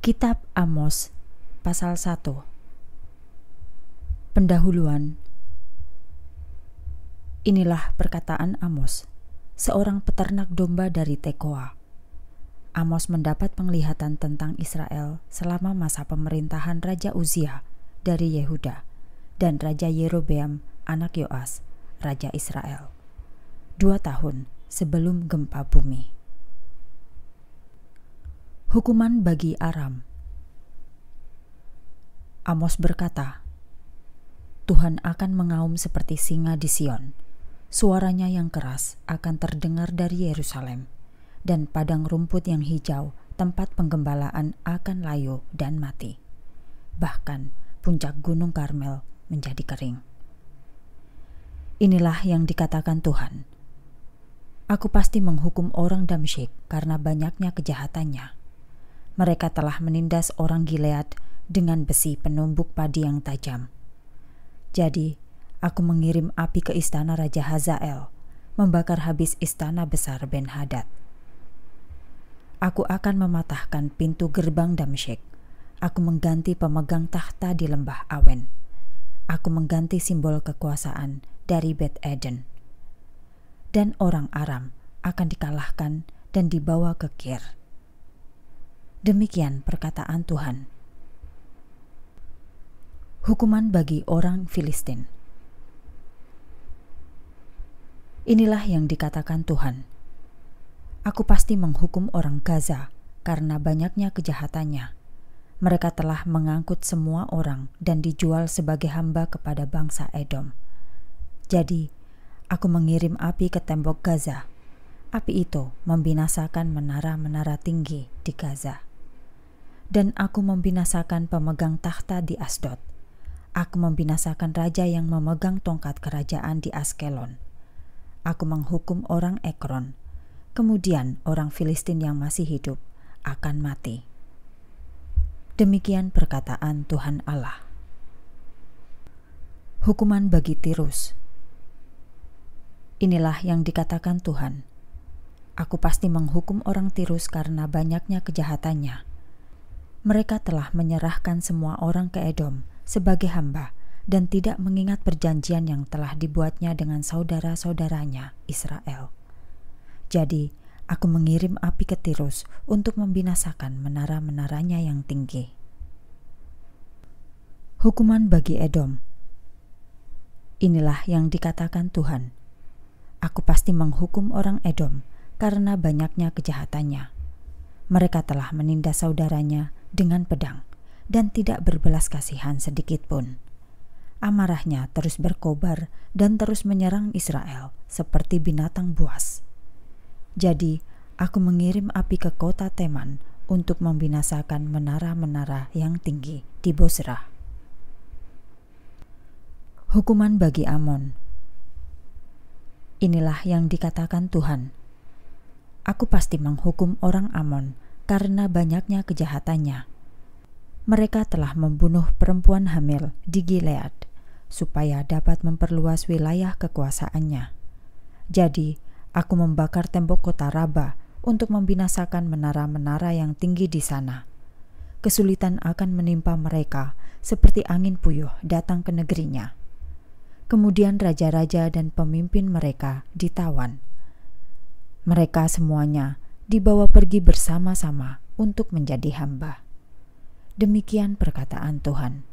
Kitab Amos pasal 1 Pendahuluan Inilah perkataan Amos, seorang peternak domba dari Tekoa. Amos mendapat penglihatan tentang Israel selama masa pemerintahan Raja Uziah dari Yehuda dan Raja Yerobeam anak Yoas, Raja Israel. Dua tahun sebelum gempa bumi. Hukuman bagi Aram. Amos berkata, "Tuhan akan mengaum seperti singa di Sion. Suaranya yang keras akan terdengar dari Yerusalem, dan padang rumput yang hijau, tempat penggembalaan akan layu dan mati. Bahkan puncak Gunung Karmel menjadi kering." Inilah yang dikatakan Tuhan. Aku pasti menghukum orang Damsyik karena banyaknya kejahatannya mereka telah menindas orang Gilead dengan besi penumbuk padi yang tajam. Jadi, aku mengirim api ke istana Raja Hazael, membakar habis istana besar Ben Hadad. Aku akan mematahkan pintu gerbang Damsyik. Aku mengganti pemegang tahta di lembah Awen. Aku mengganti simbol kekuasaan dari Beth Eden. Dan orang Aram akan dikalahkan dan dibawa ke Kir Demikian perkataan Tuhan. Hukuman bagi orang Filistin. Inilah yang dikatakan Tuhan. Aku pasti menghukum orang Gaza karena banyaknya kejahatannya. Mereka telah mengangkut semua orang dan dijual sebagai hamba kepada bangsa Edom. Jadi, aku mengirim api ke tembok Gaza. Api itu membinasakan menara-menara tinggi di Gaza dan aku membinasakan pemegang tahta di Asdod. Aku membinasakan raja yang memegang tongkat kerajaan di Askelon. Aku menghukum orang Ekron. Kemudian orang Filistin yang masih hidup akan mati. Demikian perkataan Tuhan Allah. Hukuman bagi Tirus. Inilah yang dikatakan Tuhan. Aku pasti menghukum orang Tirus karena banyaknya kejahatannya mereka telah menyerahkan semua orang ke Edom sebagai hamba dan tidak mengingat perjanjian yang telah dibuatnya dengan saudara-saudaranya Israel. Jadi, aku mengirim api ke Tirus untuk membinasakan menara-menaranya yang tinggi. Hukuman bagi Edom. Inilah yang dikatakan Tuhan. Aku pasti menghukum orang Edom karena banyaknya kejahatannya. Mereka telah menindas saudaranya dengan pedang dan tidak berbelas kasihan sedikit pun. Amarahnya terus berkobar dan terus menyerang Israel seperti binatang buas. Jadi, aku mengirim api ke kota Teman untuk membinasakan menara-menara yang tinggi di Bosra. Hukuman bagi Amon. Inilah yang dikatakan Tuhan. Aku pasti menghukum orang Amon karena banyaknya kejahatannya. Mereka telah membunuh perempuan hamil di Gilead supaya dapat memperluas wilayah kekuasaannya. Jadi, aku membakar tembok kota Raba untuk membinasakan menara-menara yang tinggi di sana. Kesulitan akan menimpa mereka seperti angin puyuh datang ke negerinya. Kemudian raja-raja dan pemimpin mereka ditawan. Mereka semuanya dibawa pergi bersama-sama untuk menjadi hamba. Demikian perkataan Tuhan.